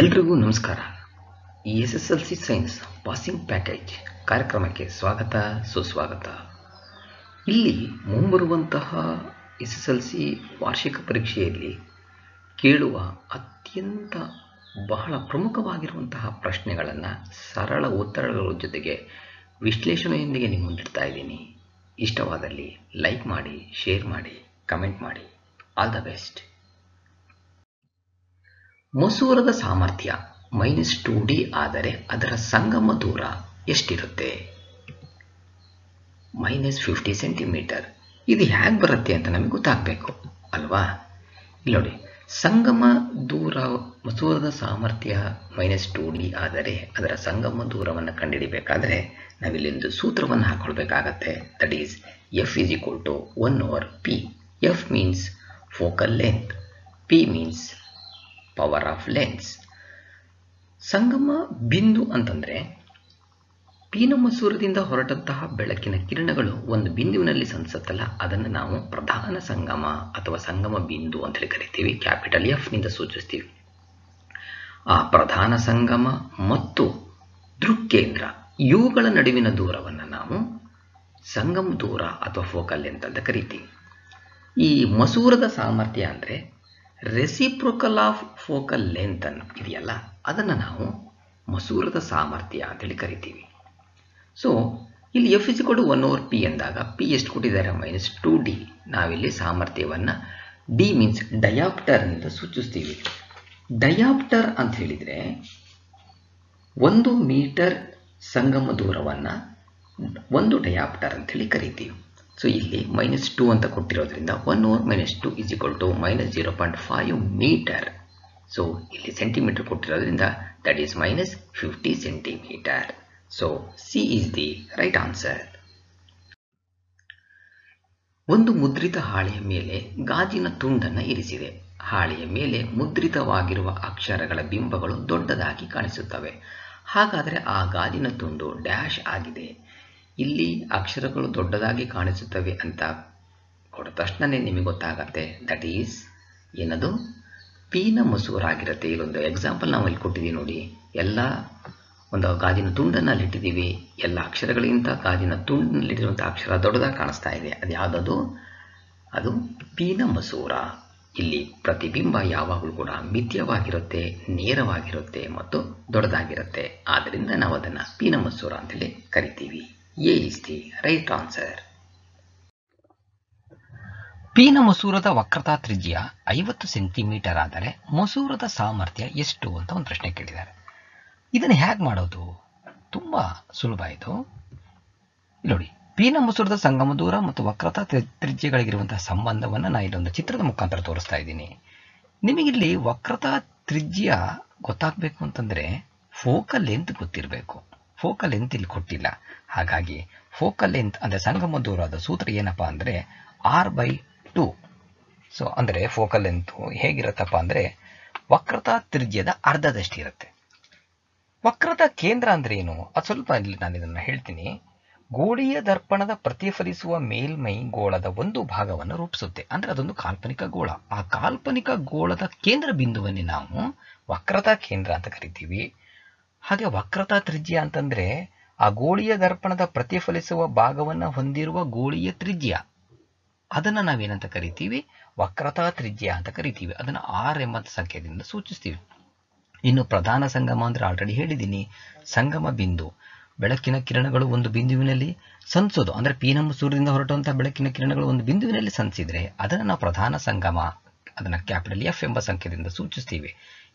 ಎಲ್ರಿಗೂ ನಮಸ್ಕಾರ ಈ S S L C science passing package ಕಾರ್ಯಕ್ರಮಕ್ಕೆ ಸ್ವಾಗತ ಸುಸ್ವಾಗತ ಇಲ್ಲಿ ಮುಂಬರುವಂತಹ ಎಸ್ ಎಸ್ ಎಲ್ ಸಿ ವಾರ್ಷಿಕ ಪರೀಕ್ಷೆಯಲ್ಲಿ ಕೇಳುವ ಅತ್ಯಂತ ಬಹಳ ಪ್ರಮುಖವಾಗಿರುವಂತಹ ಪ್ರಶ್ನೆಗಳನ್ನು ಸರಳ ಉತ್ತರಗಳ ಜೊತೆಗೆ ವಿಶ್ಲೇಷಣೆಯೊಂದಿಗೆ ನಿಮ್ಮ ಮುಂದಿಡ್ತಾ ಇದ್ದೀನಿ ಇಷ್ಟವಾದಲ್ಲಿ ಲೈಕ್ ಮಾಡಿ ಶೇರ್ ಮಾಡಿ ಕಮೆಂಟ್ ಮಾಡಿ ಆಲ್ ದ ಬೆಸ್ಟ್ ಮಸೂರದ ಸಾಮರ್ಥ್ಯ ಮೈನಸ್ ಟು ಡಿ ಆದರೆ ಅದರ ಸಂಗಮ ದೂರ ಎಷ್ಟಿರುತ್ತೆ ಮೈನಸ್ ಫಿಫ್ಟಿ ಸೆಂಟಿಮೀಟರ್ ಇದು ಹೇಗೆ ಬರುತ್ತೆ ಅಂತ ನಮಗೆ ಗೊತ್ತಾಗಬೇಕು ಅಲ್ವಾ ಇಲ್ಲಿ ನೋಡಿ ಸಂಗಮ ದೂರ ಮಸೂರದ ಸಾಮರ್ಥ್ಯ ಮೈನಸ್ ಟು ಡಿ ಆದರೆ ಅದರ ಸಂಗಮ ದೂರವನ್ನು ಕಂಡುಹಿಡಿಬೇಕಾದ್ರೆ ನಾವಿಲ್ಲಿಂದು ಸೂತ್ರವನ್ನು ಹಾಕೊಳ್ಬೇಕಾಗತ್ತೆ that is F is equal to one over P F means focal length P means power of lens ಸಂಗಮ ಬಿಂದು ಅಂತಂದರೆ ಮಸೂರದಿಂದ ಹೊರಟಂತಹ ಬೆಳಕಿನ ಕಿರಣಗಳು ಒಂದು ಬಿಂದುವಿನಲ್ಲಿ ಸಂಸತ್ತಲ್ಲ ಅದನ್ನು ನಾವು ಪ್ರಧಾನ ಸಂಗಮ ಅಥವಾ ಸಂಗಮ ಬಿಂದು ಹೇಳಿ ಕರಿತೀವಿ ಕ್ಯಾಪಿಟಲ್ ಎಫ್ನಿಂದ ಸೂಚಿಸ್ತೀವಿ ಆ ಪ್ರಧಾನ ಸಂಗಮ ಮತ್ತು ದೃಕ್ಕೇಂದ್ರ ಇವುಗಳ ನಡುವಿನ ದೂರವನ್ನು ನಾವು ಸಂಗಮ ದೂರ ಅಥವಾ ಫೋಕಲ್ ಲೆಂತ್ ಅಂತ ಕರಿತೀವಿ ಈ ಮಸೂರದ ಸಾಮರ್ಥ್ಯ ಅಂದರೆ ರೆಸಿಪ್ರೋಕಲ್ ಆಫ್ ಫೋಕಲ್ ಲೆಂತ್ ಅನ್ನು ಇದೆಯಲ್ಲ ಅದನ್ನು ನಾವು ಮಸೂರದ ಸಾಮರ್ಥ್ಯ ಅಂತೇಳಿ ಕರಿತೀವಿ ಸೊ ಇಲ್ಲಿ ಎಫ್ ಇಸ್ ಕೊಡು ಒನ್ ಓವರ್ ಪಿ ಎಂದಾಗ ಪಿ ಎಷ್ಟು ಕೊಟ್ಟಿದ್ದಾರೆ ಮೈನಸ್ ಟು ಡಿ ನಾವಿಲ್ಲಿ ಸಾಮರ್ಥ್ಯವನ್ನು ಡಿ ಮೀನ್ಸ್ ಡಯಾಪ್ಟರ್ ಅಂತ ಸೂಚಿಸ್ತೀವಿ ಡಯಾಪ್ಟರ್ ಅಂತ ಹೇಳಿದರೆ ಒಂದು ಮೀಟರ್ ಸಂಗಮ ದೂರವನ್ನು ಒಂದು ಡಯಾಪ್ಟರ್ ಅಂತೇಳಿ ಕರಿತೀವಿ ಸೊ ಇಲ್ಲಿ ಮೈನಸ್ ಟು ಅಂತ ಕೊಟ್ಟಿರೋದ್ರಿಂದ one over minus two is equal to minus zero point five metre so ಇಲ್ಲಿ ಸೆಂಟಿಮೀಟರ್ ಕೊಟ್ಟಿರೋದ್ರಿಂದ that is minus fifty centimetre so C is the right answer ಒಂದು ಮುದ್ರಿತ ಹಾಳೆಯ ಮೇಲೆ ಗಾಜಿನ ತುಂಡನ್ನು ಇರಿಸಿದೆ ಹಾಳೆಯ ಮೇಲೆ ಮುದ್ರಿತವಾಗಿರುವ ಅಕ್ಷರಗಳ ಬಿಂಬಗಳು ದೊಡ್ಡದಾಗಿ ಕಾಣಿಸುತ್ತವೆ ಹಾಗಾದರೆ ಆ ಗಾಜಿನ ತುಂಡು ಡ್ಯಾಶ್ ಆಗಿದೆ ಇಲ್ಲಿ ಅಕ್ಷರಗಳು ದೊಡ್ಡದಾಗಿ ಕಾಣಿಸುತ್ತವೆ ಅಂತ ಕೊಟ್ಟ ತಕ್ಷಣನೇ ನಿಮಗೆ ಗೊತ್ತಾಗತ್ತೆ ದಟ್ ಈಸ್ ಏನದು ಪೀನ ಮಸೂರಾಗಿರುತ್ತೆ ಇಲ್ಲೊಂದು ಎಕ್ಸಾಂಪಲ್ ನಾವು ಇಲ್ಲಿ ಕೊಟ್ಟಿದ್ದೀವಿ ನೋಡಿ ಎಲ್ಲ ಒಂದು ಗಾಜಿನ ತುಂಡನ್ನು ಅಲ್ಲಿಟ್ಟಿದ್ದೀವಿ ಎಲ್ಲ ಅಕ್ಷರಗಳಿಗಿಂತ ಗಾಜಿನ ತುಂಡಿನಲ್ಲಿಟ್ಟಿರುವಂಥ ಅಕ್ಷರ ದೊಡ್ಡದಾಗಿ ಕಾಣಿಸ್ತಾ ಇದೆ ಅದು ಯಾವುದದು ಅದು ಪೀನ ಮಸೂರ ಇಲ್ಲಿ ಪ್ರತಿಬಿಂಬ ಯಾವಾಗಲೂ ಕೂಡ ಮಿತ್ಯವಾಗಿರುತ್ತೆ ನೇರವಾಗಿರುತ್ತೆ ಮತ್ತು ದೊಡ್ಡದಾಗಿರುತ್ತೆ ಆದ್ದರಿಂದ ನಾವು ಅದನ್ನು ಪೀನ ಮಸೂರ ಅಂತೇಳಿ ಕರಿತೀವಿ A ರೈಟ್ ಆನ್ಸರ್ ಮಸೂರದ ವಕ್ರತಾ ತ್ರಿಜ್ಯ ಐವತ್ತು ಸೆಂಟಿಮೀಟರ್ ಆದರೆ ಮಸೂರದ ಸಾಮರ್ಥ್ಯ ಎಷ್ಟು ಅಂತ ಒಂದು ಪ್ರಶ್ನೆ ಕೇಳಿದ್ದಾರೆ ಇದನ್ನು ಹೇಗೆ ಮಾಡೋದು ತುಂಬಾ ಸುಲಭ ಇದು ನೋಡಿ ಪೀನ ಮಸೂರದ ಸಂಗಮ ದೂರ ಮತ್ತು ವಕ್ರತಾ ತ್ರಿಜ್ಯಗಳಿಗಿರುವಂತಹ ಸಂಬಂಧವನ್ನು ನಾನು ಇಲ್ಲೊಂದು ಚಿತ್ರದ ಮುಖಾಂತರ ತೋರಿಸ್ತಾ ಇದ್ದೀನಿ ನಿಮಗಿಲ್ಲಿ ವಕ್ರತಾ ತ್ರಿಜ್ಯ ಗೊತ್ತಾಗ್ಬೇಕು ಅಂತಂದ್ರೆ ಫೋಕಲ್ ಲೆಂತ್ ಗೊತ್ತಿರಬೇಕು ಫೋಕಲ್ ಲೆಂತ್ ಇಲ್ಲಿ ಕೊಟ್ಟಿಲ್ಲ ಹಾಗಾಗಿ ಫೋಕಲ್ ಲೆಂತ್ ಅಂದರೆ ಸಂಗಮ ದೂರದ ಸೂತ್ರ ಏನಪ್ಪ ಅಂದರೆ ಆರ್ ಬೈ ಟು ಸೊ ಅಂದರೆ ಫೋಕಲ್ ಲೆಂತ್ ಹೇಗಿರುತ್ತಪ್ಪ ಅಂದರೆ ವಕ್ರತಾ ತ್ರಿಜ್ಯದ ಅರ್ಧದಷ್ಟಿರುತ್ತೆ ವಕ್ರತಾ ಕೇಂದ್ರ ಅಂದ್ರೆ ಏನು ಅದು ಸ್ವಲ್ಪ ಇಲ್ಲಿ ನಾನು ಇದನ್ನು ಹೇಳ್ತೀನಿ ಗೋಡೆಯ ದರ್ಪಣದ ಪ್ರತಿಫಲಿಸುವ ಮೇಲ್ಮೈ ಗೋಳದ ಒಂದು ಭಾಗವನ್ನು ರೂಪಿಸುತ್ತೆ ಅಂದರೆ ಅದೊಂದು ಕಾಲ್ಪನಿಕ ಗೋಳ ಆ ಕಾಲ್ಪನಿಕ ಗೋಳದ ಕೇಂದ್ರ ಬಿಂದುವನ್ನೇ ನಾವು ವಕ್ರತಾ ಕೇಂದ್ರ ಅಂತ ಕರಿತೀವಿ ಹಾಗೆ ವಕ್ರತಾ ತ್ರಿಜ್ಯ ಅಂತಂದರೆ ಆ ಗೋಳಿಯ ದರ್ಪಣದ ಪ್ರತಿಫಲಿಸುವ ಭಾಗವನ್ನು ಹೊಂದಿರುವ ಗೋಳಿಯ ತ್ರಿಜ್ಯ ಅದನ್ನು ನಾವೇನಂತ ಕರಿತೀವಿ ವಕ್ರತಾ ತ್ರಿಜ್ಯ ಅಂತ ಕರಿತೀವಿ ಅದನ್ನು ಆರ್ ಎಂಬ ಸಂಖ್ಯೆಯಿಂದ ಸೂಚಿಸ್ತೀವಿ ಇನ್ನು ಪ್ರಧಾನ ಸಂಗಮ ಅಂದರೆ ಆಲ್ರೆಡಿ ಹೇಳಿದ್ದೀನಿ ಸಂಗಮ ಬಿಂದು ಬೆಳಕಿನ ಕಿರಣಗಳು ಒಂದು ಬಿಂದುವಿನಲ್ಲಿ ಸನ್ಸೋದು ಅಂದರೆ ಪೀನಮ್ಮ ಸೂರ್ಯದಿಂದ ಹೊರಟುವಂಥ ಬೆಳಕಿನ ಕಿರಣಗಳು ಒಂದು ಬಿಂದುವಿನಲ್ಲಿ ಸಂಸಿದ್ರೆ ಅದನ್ನು ನಾವು ಪ್ರಧಾನ ಸಂಗಮ ಅದನ್ನು ಕ್ಯಾಪಿಟಲ್ ಎಫ್ ಎಂಬ ಸಂಖ್ಯೆಯಿಂದ ಸೂಚಿಸ್ತೀವಿ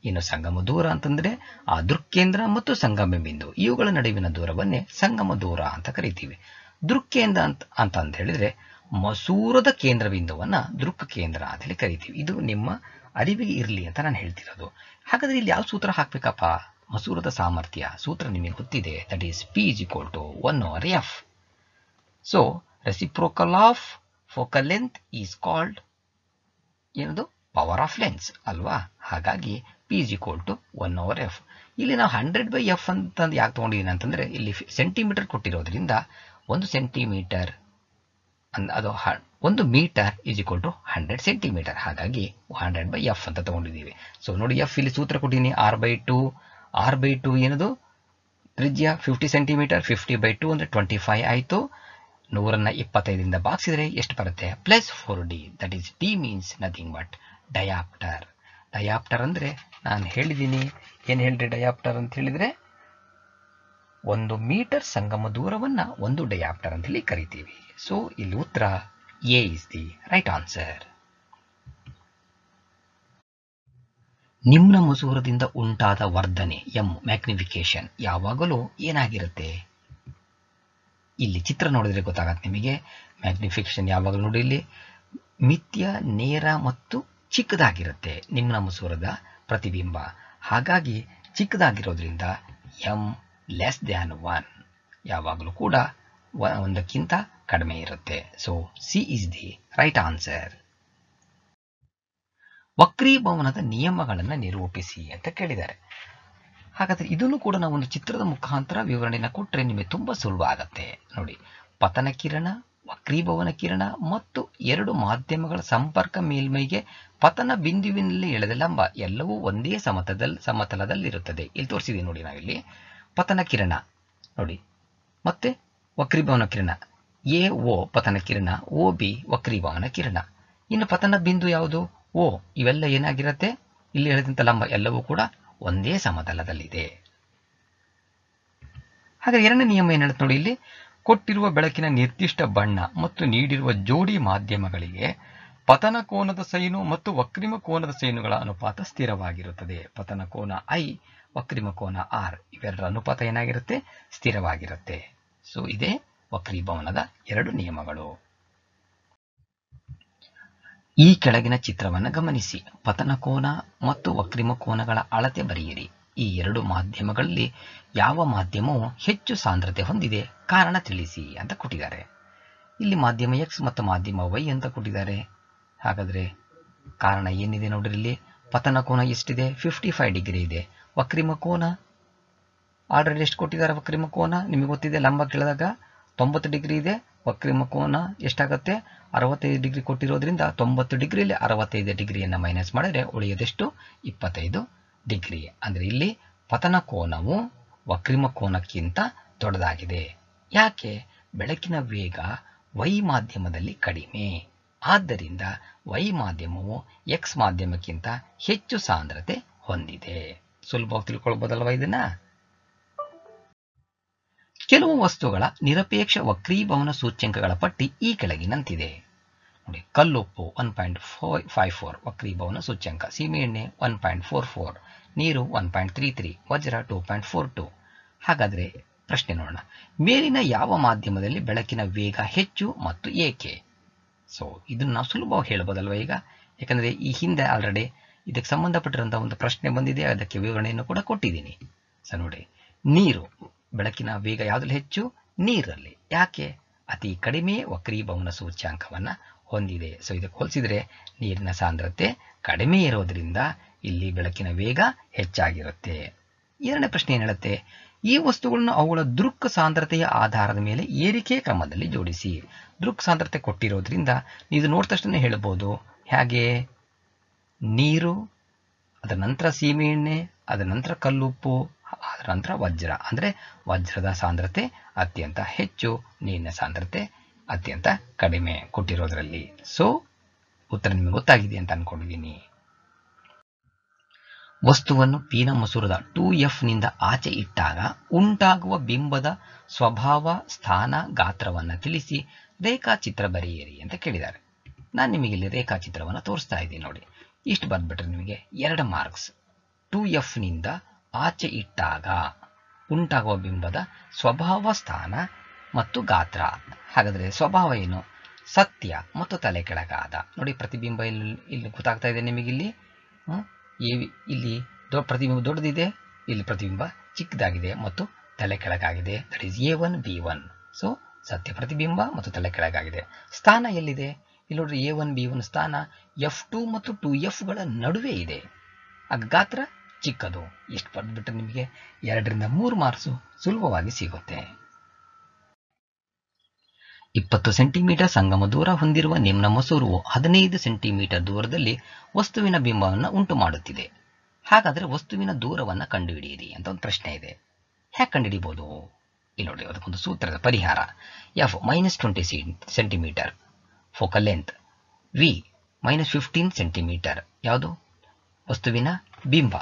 ಇನ್ನು ಸಂಗಮ ದೂರ ಅಂತಂದ್ರೆ ಆ ದೃಕ್ ಕೇಂದ್ರ ಮತ್ತು ಸಂಗಮ ಬಿಂದು ಇವುಗಳ ನಡುವಿನ ದೂರವನ್ನೇ ಸಂಗಮ ದೂರ ಅಂತ ಕರಿತೀವಿ ದೃಕ್ ಅಂತ ಅಂತ ಅಂತ ಹೇಳಿದರೆ ಮಸೂರದ ಕೇಂದ್ರ ಬಿಂದುವನ್ನ ದೃಕ್ ಕೇಂದ್ರ ಹೇಳಿ ಕರಿತೀವಿ ಇದು ನಿಮ್ಮ ಅರಿವಿಗೆ ಇರಲಿ ಅಂತ ನಾನು ಹೇಳ್ತಿರೋದು ಹಾಗಾದ್ರೆ ಇಲ್ಲಿ ಯಾವ ಸೂತ್ರ ಹಾಕ್ಬೇಕಪ್ಪ ಮಸೂರದ ಸಾಮರ್ಥ್ಯ ಸೂತ್ರ ನಿಮಗೆ ಗೊತ್ತಿದೆ that is P is equal to one over F so reciprocal of focal length is called ಏನದು ಪವರ್ ಆಫ್ ಲೆನ್ಸ್ ಅಲ್ವಾ ಹಾಗಾಗಿ P is equal to one over F ಇಲ್ಲಿ ನಾವು ಹಂಡ್ರೆಡ್ ಬೈ ಎಫ್ ಅಂತ ಯಾಕೆ ತೊಗೊಂಡಿದ್ದೀನಿ ಅಂತಂದರೆ ಇಲ್ಲಿ ಸೆಂಟಿಮೀಟರ್ ಕೊಟ್ಟಿರೋದ್ರಿಂದ ಒಂದು ಸೆಂಟಿಮೀಟರ್ ಅದು ಒಂದು metre is equal to hundred centimetre ಹಾಗಾಗಿ ಹಂಡ್ರೆಡ್ ಬೈ ಎಫ್ ಅಂತ ತೊಗೊಂಡಿದ್ದೀವಿ ಸೊ ನೋಡಿ ಎಫ್ ಇಲ್ಲಿ ಸೂತ್ರ ಕೊಟ್ಟಿದ್ದೀನಿ R by two R by two ಏನದು ತ್ರಿಜ್ಯ fifty centimetre fifty by two ಅಂದರೆ ಟ್ವೆಂಟಿ ಫೈವ್ ಆಯಿತು ನೂರನ್ನ ಇಪ್ಪತ್ತೈದರಿಂದ ಬಾಕ್ಸಿದ್ರೆ ಎಷ್ಟು ಬರುತ್ತೆ plus four D that is D means nothing but dioptre dioptre ಅಂದರೆ ನಾನು ಹೇಳಿದ್ದೀನಿ ಏನು ಹೇಳ್ರಿ ಡಯಾಪ್ಟರ್ ಅಂತ ಹೇಳಿದರೆ ಒಂದು ಮೀಟರ್ ಸಂಗಮ ದೂರವನ್ನು ಒಂದು ಡಯಾಪ್ಟರ್ ಅಂತ ಹೇಳಿ ಕರಿತೀವಿ ಸೊ ಇಲ್ಲಿ ಉತ್ತರ A is the right answer ನಿಮ್ನ ಮಸೂರದಿಂದ ಉಂಟಾದ ವರ್ಧನೆ ಎಂ ಮ್ಯಾಗ್ನಿಫಿಕೇಶನ್ ಯಾವಾಗಲೂ ಏನಾಗಿರುತ್ತೆ ಇಲ್ಲಿ ಚಿತ್ರ ನೋಡಿದ್ರೆ ಗೊತ್ತಾಗತ್ತೆ ನಿಮಗೆ ಮ್ಯಾಗ್ನಿಫಿಕೇಶನ್ ಯಾವಾಗಲೂ ನೋಡಿ ಇಲ್ಲಿ ಮಿಥ್ಯ ನೇರ ಮತ್ತು ಚಿಕ್ಕದಾಗಿರುತ್ತೆ ನಿಮ್ಮ ನಮ್ಮ ಸೂರದ ಪ್ರತಿಬಿಂಬ ಹಾಗಾಗಿ ಚಿಕ್ಕದಾಗಿರೋದ್ರಿಂದ ಎಂ ಲೆಸ್ ದ್ಯಾನ್ ಒನ್ ಯಾವಾಗಲೂ ಕೂಡ ಒಂದಕ್ಕಿಂತ ಕಡಿಮೆ ಇರುತ್ತೆ so C is the right answer ವಕ್ರೀಭವನದ ನಿಯಮಗಳನ್ನು ನಿರೂಪಿಸಿ ಅಂತ ಕೇಳಿದ್ದಾರೆ ಹಾಗಾದ್ರೆ ಇದನ್ನು ಕೂಡ ನಾವು ಒಂದು ಚಿತ್ರದ ಮುಖಾಂತರ ವಿವರಣೆಯನ್ನು ಕೊಟ್ಟರೆ ನಿಮಗೆ ತುಂಬಾ ಸುಲಭ ಆಗತ್ತೆ ನೋಡಿ ಪತನ ಕಿರಣ ವಕ್ರೀಭವನ ಕಿರಣ ಮತ್ತು ಎರಡು ಮಾಧ್ಯಮಗಳ ಸಂಪರ್ಕ ಮೇಲ್ಮೈಗೆ ಪತನ ಬಿಂದುವಿನಲ್ಲಿ ಎಳೆದ ಲಂಬ ಎಲ್ಲವೂ ಒಂದೇ ಸಮತಲದಲ್ಲಿ ಸಮತಲದಲ್ಲಿರುತ್ತದೆ ಇಲ್ಲಿ ತೋರಿಸಿದೆ ನೋಡಿ ನಾವಿಲ್ಲಿ ಪತನ ಕಿರಣ ನೋಡಿ ಮತ್ತೆ ವಕ್ರೀಭವನ ಕಿರಣ ಎ ಓ ಪತನ ಕಿರಣ ಓ ಬಿ ವಕ್ರೀಭವನ ಕಿರಣ ಇನ್ನು ಪತನ ಬಿಂದು ಯಾವುದು ಓ ಇವೆಲ್ಲ ಏನಾಗಿರುತ್ತೆ ಇಲ್ಲಿ ಎಳೆದಂತ ಲಂಬ ಎಲ್ಲವೂ ಕೂಡ ಒಂದೇ ಸಮತಲದಲ್ಲಿದೆ ಹಾಗೆ ಎರಡನೇ ನಿಯಮ ಏನು ಹೇಳುತ್ತೆ ನೋಡಿ ಇಲ್ಲಿ ಕೊಟ್ಟಿರುವ ಬೆಳಕಿನ ನಿರ್ದಿಷ್ಟ ಬಣ್ಣ ಮತ್ತು ನೀಡಿರುವ ಜೋಡಿ ಮಾಧ್ಯಮಗಳಿಗೆ ಪತನ ಕೋನದ ಸೈನು ಮತ್ತು ವಕ್ರಿಮ ಕೋನದ ಸೈನುಗಳ ಅನುಪಾತ ಸ್ಥಿರವಾಗಿರುತ್ತದೆ ಪತನ ಕೋನ ಐ ವಕ್ರಿಮ ಕೋನ ಆರ್ ಇವೆರಡರ ಅನುಪಾತ ಏನಾಗಿರುತ್ತೆ ಸ್ಥಿರವಾಗಿರುತ್ತೆ ಸೊ ಇದೇ ವಕ್ರೀಭವನದ ಎರಡು ನಿಯಮಗಳು ಈ ಕೆಳಗಿನ ಚಿತ್ರವನ್ನು ಗಮನಿಸಿ ಪತನ ಕೋನ ಮತ್ತು ವಕ್ರಿಮ ಕೋನಗಳ ಅಳತೆ ಬರೆಯಿರಿ ಈ ಎರಡು ಮಾಧ್ಯಮಗಳಲ್ಲಿ ಯಾವ ಮಾಧ್ಯಮವು ಹೆಚ್ಚು ಸಾಂದ್ರತೆ ಹೊಂದಿದೆ ಕಾರಣ ತಿಳಿಸಿ ಅಂತ ಕೊಟ್ಟಿದ್ದಾರೆ ಇಲ್ಲಿ ಮಾಧ್ಯಮ ಎಕ್ಸ್ ಮತ್ತು ಮಾಧ್ಯಮ ವೈ ಅಂತ ಕೊಟ್ಟಿದ್ದಾರೆ ಹಾಗಾದರೆ ಕಾರಣ ಏನಿದೆ ನೋಡ್ರಿ ಇಲ್ಲಿ ಪತನ ಕೋನ ಎಷ್ಟಿದೆ ಫಿಫ್ಟಿ ಫೈವ್ ಡಿಗ್ರಿ ಇದೆ ವಕ್ರಿಮ ಕೋನ ಆರ್ಡರ್ ಎಷ್ಟು ಕೊಟ್ಟಿದ್ದಾರೆ ವಕ್ರಿಮ ಕೋನ ನಿಮಗೆ ಗೊತ್ತಿದೆ ಲಂಬ ಕೇಳಿದಾಗ ತೊಂಬತ್ತು ಡಿಗ್ರಿ ಇದೆ ವಕ್ರಿಮ ಕೋನ ಎಷ್ಟಾಗುತ್ತೆ ಅರವತ್ತೈದು ಡಿಗ್ರಿ ಕೊಟ್ಟಿರೋದ್ರಿಂದ ತೊಂಬತ್ತು ಡಿಗ್ರಿಲಿ ಅರವತ್ತೈದು ಡಿಗ್ರಿಯನ್ನು ಮೈನಸ್ ಮಾಡಿದರೆ ಉಳಿಯೋದೆಷ್ಟು ಇಪ್ಪತ್ತೈದು ಡಿಗ್ರಿ ಅಂದರೆ ಇಲ್ಲಿ ಪತನ ಕೋನವು ವಕ್ರಿಮ ಕೋನಕ್ಕಿಂತ ದೊಡ್ಡದಾಗಿದೆ ಯಾಕೆ ಬೆಳಕಿನ ವೇಗ ವೈ ಮಾಧ್ಯಮದಲ್ಲಿ ಕಡಿಮೆ ಆದ್ದರಿಂದ ವೈ ಮಾಧ್ಯಮವು ಎಕ್ಸ್ ಮಾಧ್ಯಮಕ್ಕಿಂತ ಹೆಚ್ಚು ಸಾಂದ್ರತೆ ಹೊಂದಿದೆ ಸುಲಭವಾಗಿ ತಿಳ್ಕೊಳ್ಬೋದಲ್ವ ಇದನ್ನ ಕೆಲವು ವಸ್ತುಗಳ ನಿರಪೇಕ್ಷ ವಕ್ರೀಭವನ ಸೂಚ್ಯಂಕಗಳ ಪಟ್ಟಿ ಈ ಕೆಳಗಿನಂತಿದೆ ನೋಡಿ ಕಲ್ಲುಪ್ಪು one point four five four ವಕ್ರೀಭವನ ಸೂಚ್ಯಂಕ ಎಣ್ಣೆ ಒನ್ ಪಾಯಿಂಟ್ ಫೋರ್ ಫೋರ್ ನೀರು ಒನ್ ಪಾಯಿಂಟ್ ತ್ರೀ ತ್ರೀ ವಜ್ರ ಟೂ ಪಾಯಿಂಟ್ ಫೋರ್ ಹಾಗಾದರೆ ಪ್ರಶ್ನೆ ನೋಡೋಣ ಮೇಲಿನ ಯಾವ ಮಾಧ್ಯಮದಲ್ಲಿ ಬೆಳಕಿನ ವೇಗ ಹೆಚ್ಚು ಮತ್ತು ಏಕೆ ಸೊ ಇದನ್ನು ನಾವು ಸುಲಭವಾಗಿ ಹೇಳ್ಬೋದಲ್ವ ಈಗ ಯಾಕಂದರೆ ಈ ಹಿಂದೆ ಆಲ್ರೆಡಿ ಇದಕ್ಕೆ ಸಂಬಂಧಪಟ್ಟಿರುವಂಥ ಒಂದು ಪ್ರಶ್ನೆ ಬಂದಿದೆ ಅದಕ್ಕೆ ವಿವರಣೆಯನ್ನು ಕೂಡ ಕೊಟ್ಟಿದ್ದೀನಿ ಸೊ ನೋಡಿ ನೀರು ಬೆಳಕಿನ ವೇಗ ಯಾವುದ್ರಲ್ಲಿ ಹೆಚ್ಚು ನೀರಲ್ಲಿ ಯಾಕೆ ಅತಿ ಕಡಿಮೆ ವಕ್ರೀಭವನ ಸೂಚ್ಯಾಂಕವನ್ನು ಹೊಂದಿದೆ ಸೊ ಇದಕ್ಕೆ ಹೋಲಿಸಿದರೆ ನೀರಿನ ಸಾಂದ್ರತೆ ಕಡಿಮೆ ಇರೋದರಿಂದ ಇಲ್ಲಿ ಬೆಳಕಿನ ವೇಗ ಹೆಚ್ಚಾಗಿರುತ್ತೆ ಎರಡನೇ ಪ್ರಶ್ನೆ ಏನು ಹೇಳುತ್ತೆ ಈ ವಸ್ತುಗಳನ್ನು ಅವುಗಳ ದೃಕ್ ಸಾಂದ್ರತೆಯ ಆಧಾರದ ಮೇಲೆ ಏರಿಕೆ ಕ್ರಮದಲ್ಲಿ ಜೋಡಿಸಿ ದೃಕ್ ಸಾಂದ್ರತೆ ಕೊಟ್ಟಿರೋದ್ರಿಂದ ನೀವು ನೋಡಿದ ಹೇಳ್ಬೋದು ಹೇಗೆ ನೀರು ಅದರ ನಂತರ ಎಣ್ಣೆ ಅದರ ನಂತರ ಕಲ್ಲುಪ್ಪು ನಂತರ ವಜ್ರ ಅಂದರೆ ವಜ್ರದ ಸಾಂದ್ರತೆ ಅತ್ಯಂತ ಹೆಚ್ಚು ನೀರಿನ ಸಾಂದ್ರತೆ ಅತ್ಯಂತ ಕಡಿಮೆ ಕೊಟ್ಟಿರೋದ್ರಲ್ಲಿ ಸೊ ಉತ್ತರ ನಿಮಗೆ ಗೊತ್ತಾಗಿದೆ ಅಂತ ಅನ್ಕೊಂಡಿದ್ದೀನಿ ವಸ್ತುವನ್ನು ಪೀನ ಮಸೂರದ ಟೂ ನಿಂದ ಆಚೆ ಇಟ್ಟಾಗ ಉಂಟಾಗುವ ಬಿಂಬದ ಸ್ವಭಾವ ಸ್ಥಾನ ಗಾತ್ರವನ್ನು ತಿಳಿಸಿ ರೇಖಾಚಿತ್ರ ಬರೆಯಿರಿ ಅಂತ ಕೇಳಿದ್ದಾರೆ ನಾನು ನಿಮಗೆ ಇಲ್ಲಿ ರೇಖಾಚಿತ್ರವನ್ನು ತೋರಿಸ್ತಾ ಇದ್ದೀನಿ ನೋಡಿ ಇಷ್ಟು ಬಂದ್ಬಿಟ್ರೆ ನಿಮಗೆ ಎರಡು ಮಾರ್ಕ್ಸ್ ಟೂ ನಿಂದ ಆಚೆ ಇಟ್ಟಾಗ ಉಂಟಾಗುವ ಬಿಂಬದ ಸ್ವಭಾವ ಸ್ಥಾನ ಮತ್ತು ಗಾತ್ರ ಹಾಗಾದರೆ ಸ್ವಭಾವ ಏನು ಸತ್ಯ ಮತ್ತು ತಲೆ ಕೆಳಗಾದ ನೋಡಿ ಪ್ರತಿಬಿಂಬ ಇಲ್ಲಿ ಇಲ್ಲಿ ಗೊತ್ತಾಗ್ತಾ ಇದೆ ನಿಮಗಿಲ್ಲಿ ಇಲ್ಲಿ ದೊಡ್ಡ ಪ್ರತಿಬಿಂಬ ದೊಡ್ಡದಿದೆ ಇಲ್ಲಿ ಪ್ರತಿಬಿಂಬ ಚಿಕ್ಕದಾಗಿದೆ ಮತ್ತು ತಲೆ ಕೆಳಗಾಗಿದೆ that is A one B one so ಸತ್ಯ ಪ್ರತಿಬಿಂಬ ಮತ್ತು ತಲೆ ಕೆಳಗಾಗಿದೆ ಸ್ಥಾನ ಎಲ್ಲಿದೆ ಇಲ್ಲಿ ನೋಡ್ರಿ ಎ ಒನ್ ಬಿ ಒನ್ ಸ್ಥಾನ ಎಫ್ ಟು ಮತ್ತು ಟು ಎಫ್ಗಳ ನಡುವೆ ಇದೆ ಆಗ ಗಾತ್ರ ಚಿಕ್ಕದು ಇಷ್ಟು ಬಿಟ್ಟರೆ ನಿಮಗೆ ಎರಡರಿಂದ ಮೂರು ಮಾರ್ಕ್ಸು ಸುಲಭವಾಗಿ ಸಿಗುತ್ತೆ ಇಪ್ಪತ್ತು ಸೆಂಟಿಮೀಟರ್ ಸಂಗಮ ದೂರ ಹೊಂದಿರುವ ನಿಮ್ಮ ಮಸೂರು ಹದಿನೈದು ಸೆಂಟಿಮೀಟರ್ ದೂರದಲ್ಲಿ ವಸ್ತುವಿನ ಬಿಂಬವನ್ನು ಉಂಟು ಮಾಡುತ್ತಿದೆ ಹಾಗಾದರೆ ವಸ್ತುವಿನ ದೂರವನ್ನು ಕಂಡುಹಿಡಿಯಿರಿ ಅಂತ ಒಂದು ಪ್ರಶ್ನೆ ಇದೆ ಹ್ಯಾಕ್ ಕಂಡುಹಿಡಿಬೋದು ಇಲ್ಲಿ ನೋಡಿ ಅದಕ್ಕೊಂದು ಸೂತ್ರದ ಪರಿಹಾರ F minus twenty centimetre focal length V minus fifteen centimetre ಯಾವುದು ವಸ್ತುವಿನ ಬಿಂಬ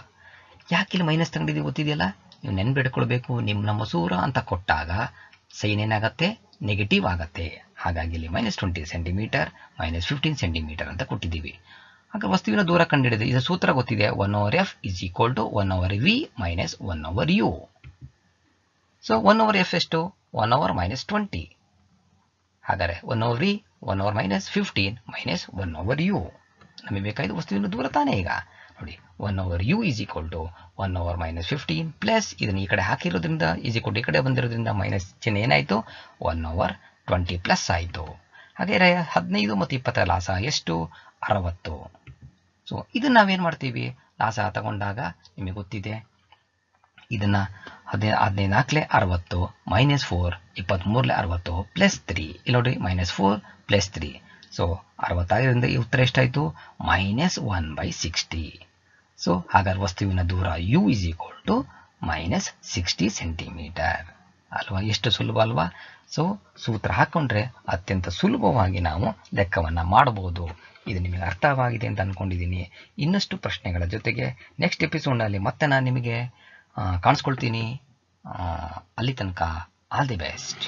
ಯಾಕೆ ಇಲ್ಲಿ ಮೈನಸ್ ತಗೊಂಡಿದ್ದೀವಿ ಗೊತ್ತಿದೆಯಲ್ಲ ನೀವು ನೆನ್ಬಿಡ್ಕೊಳ್ಬೇಕು ನಿಮ್ಮ ನಮ್ಮ ಸೂರ ಅಂತ ಕೊಟ್ಟಾಗ ಸೈನ್ ಏನಾಗತ್ತೆ ನೆಗೆಟಿವ್ ಆಗತ್ತೆ ಹಾಗಾಗಿ ಇಲ್ಲಿ minus twenty centimetre minus fifteen centimetre ಅಂತ ಕೊಟ್ಟಿದ್ದೀವಿ ಆಗ ವಸ್ತುವಿನ ದೂರ ಕಂಡುಹಿಡಿದು ಇದು ಸೂತ್ರ ಗೊತ್ತಿದೆ one over F is equal to one over V minus one over U so one over F ಎಷ್ಟು ಒನ್ ಅವರ್ ಮೈನಸ್ ಟ್ವೆಂಟಿ ಹಾಗಾದರೆ one over V one over minus fifteen minus one over U ನಮಗೆ ಬೇಕಾದ ವಸ್ತುವಿನ ದೂರ ತಾನೇ ಈಗ ನೋಡಿ one over U is equal to one over minus fifteen plus ಇದನ್ನು ಈ ಕಡೆ ಹಾಕಿರೋದ್ರಿಂದ ಈಸ್ ಈಕ್ವಲ್ ಈ ಕಡೆ ಬಂದಿರೋದ್ರಿಂದ ಮೈನಸ್ ಚಿಹ್ನೆ ಏನಾಯಿತು ಒನ್ ಅವರ್ ಟ್ವೆಂಟಿ ಪ್ಲಸ್ ಆಯಿತು ಹಾಗೆ ಹದಿನೈದು ಮತ್ತು ಇಪ್ಪತ್ತರ ಲಾಸ ಎಷ್ಟು ಅರವತ್ತು ಸೊ ಇದನ್ನು ನಾವೇನು ಮಾಡ್ತೀವಿ ಲಾಸ ತಗೊಂಡಾಗ ನಿಮಗೆ ಗೊತ್ತಿದೆ ಇದನ್ನು ಹದಿನೈದು ಹದಿನೈದು ನಾಲ್ಕಲೆ ಅರವತ್ತು ಮೈನಸ್ ಫೋರ್ ಇಪ್ಪತ್ತ್ಮೂರಲೆ ಅರವತ್ತು ಪ್ಲಸ್ ತ್ರೀ ಇಲ್ಲಿ ನೋಡಿ minus four plus three so ಅರವತ್ತಾಗಿದ್ದರಿಂದ ಈ ಉತ್ತರ ಎಷ್ಟಾಯಿತು minus one by sixty so ಹಾಗಾದ್ರೆ ವಸ್ತುವಿನ ದೂರ U is equal to minus sixty centimetre ಅಲ್ವಾ ಎಷ್ಟು ಸುಲಭ ಅಲ್ವಾ ಸೊ ಸೂತ್ರ ಹಾಕೊಂಡ್ರೆ ಅತ್ಯಂತ ಸುಲಭವಾಗಿ ನಾವು ಲೆಕ್ಕವನ್ನು ಮಾಡಬಹುದು ಇದು ನಿಮಗೆ ಅರ್ಥವಾಗಿದೆ ಅಂತ ಅಂದ್ಕೊಂಡಿದ್ದೀನಿ ಇನ್ನಷ್ಟು ಪ್ರಶ್ನೆಗಳ ಜೊತೆಗೆ ನೆಕ್ಸ್ಟ್ ಎಪಿಸೋಡ್ನಲ್ಲಿ ಮತ್ತೆ ನಾನು ನಿಮಗೆ ಕಾಣಿಸ್ಕೊಳ್ತೀನಿ ಅಲ್ಲಿ ತನಕ ಆಲ್ ದಿ ಬೆಸ್ಟ್